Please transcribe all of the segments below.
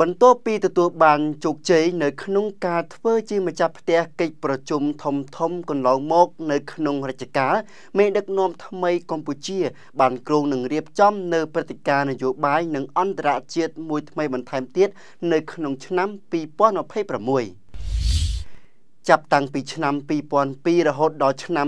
បន្ទាប់ពីទទួលបានជោគជ័យនៅក្នុងការធ្វើជាម្ចាស់ផ្ទះកិច្ចប្រជុំធំធំកន្លងមកនៅក្នុងរជ្ជកាលមេដឹកនាំថ្មីកម្ពុជាបានក្រុងនឹងរៀបចំនៅព្រឹត្តិការណ៍នយោបាយនិងអន្តរជាតិមួយថ្មីបន្ថែមទៀតនៅក្នុងឆ្នាំ2026ចាប់តាំងពីឆ្នាំ2002រហូតដល់ឆ្នាំ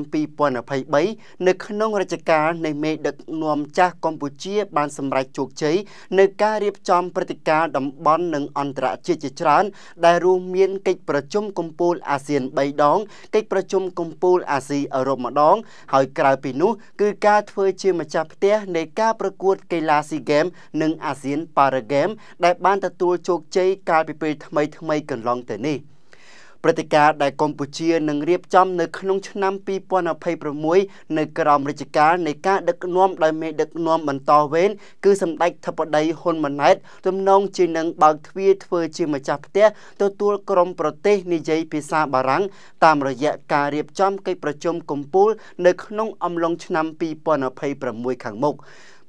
2023នៅក្នុងរជ្ជកាលនៃមេដឹកនាំចាស់កម្ពុជាបានសម្រេចជោគជ័យនៅការរៀបចំព្រឹត្តិការណ៍តំបន់និងអន្តរជាតិជាច្រើនដែលរួមមានកិច្ចប្រជុំកំពូលអាស៊ាន3ដងកិច្ចប្រជុំកំពូលអាស៊ីអឺរ៉ុបម្ដងហើយក្រៅពីនោះ គឺការធ្វើជាម្ចាស់ផ្ទះនៃការប្រកួតកីឡា SEA Games និងអាស៊ាន Para Games ដែលបានទទួលជោគជ័យកាលពីពេលថ្មីៗកន្លងទៅនេះ។ព្រឹត្តិការណ៍ដែលកម្ពុជានឹងរៀបចំនៅក្នុងឆ្នាំ2026នៅក្រោមរជ្ជកាលនៃការដឹកនាំដោយមេដឹកនាំបន្តវេនគឺសម្ដេចធិបតីហ៊ុនម៉ាណែតទំនងជានឹងបើកទ្វារធ្វើជាម្ចាស់ផ្ទះទទួលក្រុមប្រទេសនិយាយភាសាបារាំងតាមរយៈការរៀបចំកិច្ចប្រជុំកំពូលនៅក្នុងអំឡុងឆ្នាំ2026ខាងមុខ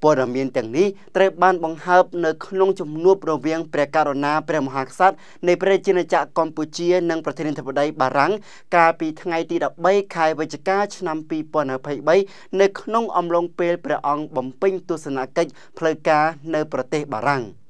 ព័ត៌មានទាំងនេះត្រូវបានបង្ហើបនៅក្នុងជំនួបរវាងព្រះករុណាព្រះមហាក្សត្រនៃព្រះរាជាណាចក្រកម្ពុជានិងប្រធានាធិបតីបារាំងកាលពីថ្ងៃទី13ខែវិច្ឆិកាឆ្នាំ2023នៅក្នុងអំឡុងពេលព្រះអង្គបំពេញទស្សនកិច្ចផ្លូវការនៅប្រទេសបារាំង។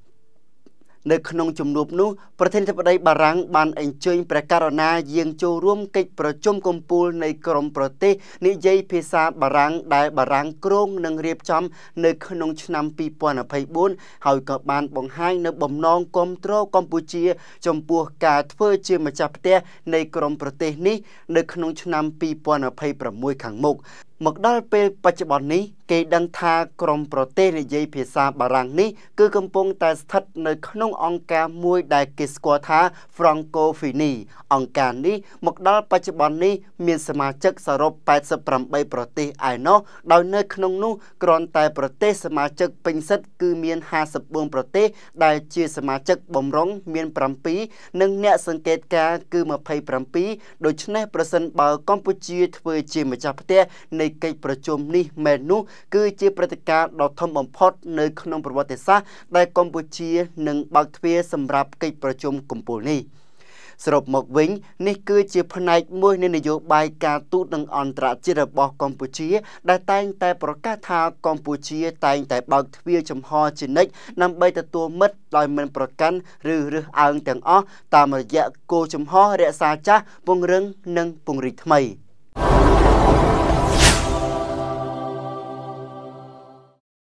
នៅក្នុងជំនួបនោះប្រធានាធិបតីបារាំងបានអញ្ជើញព្រះករុណាយាងចូលរួមកិច្ចប្រជុំកំពូលនៃក្រមប្រទេសនិយាយភាសាបារាំងដែលបារាំងគ្រោងនឹងរៀបចំនៅក្នុងឆ្នាំ2024ហើយក៏បានបង្ហាញនៅបំណងគ្រប់គ្រងកម្ពុជាចំពោះការធ្វើជាម្ចាស់ផ្ទះនៃក្រមប្រទេសនេះនៅក្នុងឆ្នាំ2026ខាងមុខមកដល់ពេលបច្ចុប្បន្ននេះគេដឹងថាក្រមប្រទេសនិយាយ ភាសាបារាំងនេះគឺកំពុង តែស្ថិតនៅក្នុងអង្គការមួយដែល គេស្គាល់ថា Francophonie អង្គការនេះមកដល់បច្ចុប្បន្ននេះមាន សមាជិកសរុប88ប្រទេសឯណោះដោយនៅក្នុងនោះគ្រាន់តែ ប្រទេសសមាជិកពេញសិទ្ធិគឺមាន54ប្រទេស ដែលជាសមាជិកបំរុងមាន7និងអ្នកសង្កេតការគឺ27ដូច្នេះប្រសិនបើកម្ពុជាធ្វើជាម្ចាស់ផ្ទះនៃកិច្ចប្រជុំនេះមែននោះគឺជាព្រឹត្តិការណ៍ដ៏ធំបំផុតនៅ ក្នុងប្រវត្តិសាស្ត្រដែលកម្ពុជានឹងបើកទ្វារសម្រាប់កិច្ចប្រជុំកំពូលនេះ។សរុបមកវិញនេះគឺជា ផ្នែកមួយនៃនយោបាយការទូតនិងអន្តរជាតិរបស់កម្ពុជា ដែលតែងតែប្រកាសថាកម្ពុជា តែងតែបើកទ្វារចំហជានិច្ចដើម្បីទទួលមិត្តដោយមិនប្រកាន់ឬរើសអើងទាំងអស់តាមរយៈគោលចំហរក្សាចាស់ពង្រឹងនិងពង្រីកថ្មី។